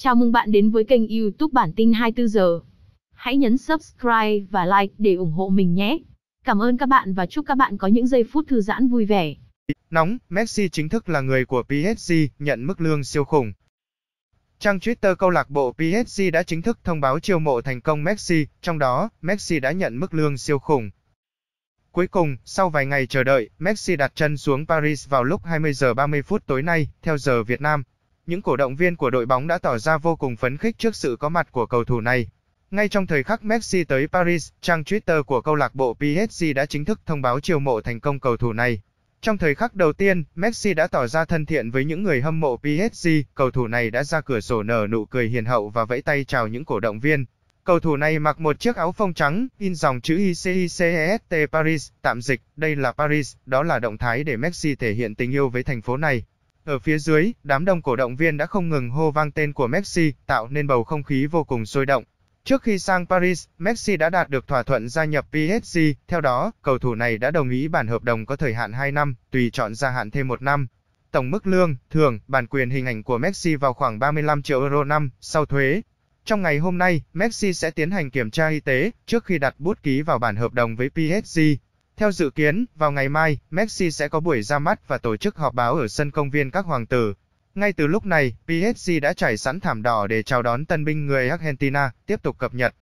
Chào mừng bạn đến với kênh YouTube bản tin 24 giờ. Hãy nhấn subscribe và like để ủng hộ mình nhé. Cảm ơn các bạn và chúc các bạn có những giây phút thư giãn vui vẻ. Nóng, Messi chính thức là người của PSG, nhận mức lương siêu khủng. Trang Twitter câu lạc bộ PSG đã chính thức thông báo chiêu mộ thành công Messi, trong đó, Messi đã nhận mức lương siêu khủng. Cuối cùng, sau vài ngày chờ đợi, Messi đặt chân xuống Paris vào lúc 20 giờ 30 phút tối nay, theo giờ Việt Nam những cổ động viên của đội bóng đã tỏ ra vô cùng phấn khích trước sự có mặt của cầu thủ này. Ngay trong thời khắc Messi tới Paris, trang Twitter của câu lạc bộ PSG đã chính thức thông báo chiều mộ thành công cầu thủ này. Trong thời khắc đầu tiên, Messi đã tỏ ra thân thiện với những người hâm mộ PSG, cầu thủ này đã ra cửa sổ nở nụ cười hiền hậu và vẫy tay chào những cổ động viên. Cầu thủ này mặc một chiếc áo phông trắng, in dòng chữ ICICEST Paris, tạm dịch, đây là Paris, đó là động thái để Messi thể hiện tình yêu với thành phố này. Ở phía dưới, đám đông cổ động viên đã không ngừng hô vang tên của Messi, tạo nên bầu không khí vô cùng sôi động. Trước khi sang Paris, Messi đã đạt được thỏa thuận gia nhập PSG, theo đó, cầu thủ này đã đồng ý bản hợp đồng có thời hạn 2 năm, tùy chọn gia hạn thêm 1 năm. Tổng mức lương, thường, bản quyền hình ảnh của Messi vào khoảng 35 triệu euro năm sau thuế. Trong ngày hôm nay, Messi sẽ tiến hành kiểm tra y tế trước khi đặt bút ký vào bản hợp đồng với PSG. Theo dự kiến, vào ngày mai, Messi sẽ có buổi ra mắt và tổ chức họp báo ở sân công viên các hoàng tử. Ngay từ lúc này, PSG đã trải sẵn thảm đỏ để chào đón tân binh người Argentina, tiếp tục cập nhật.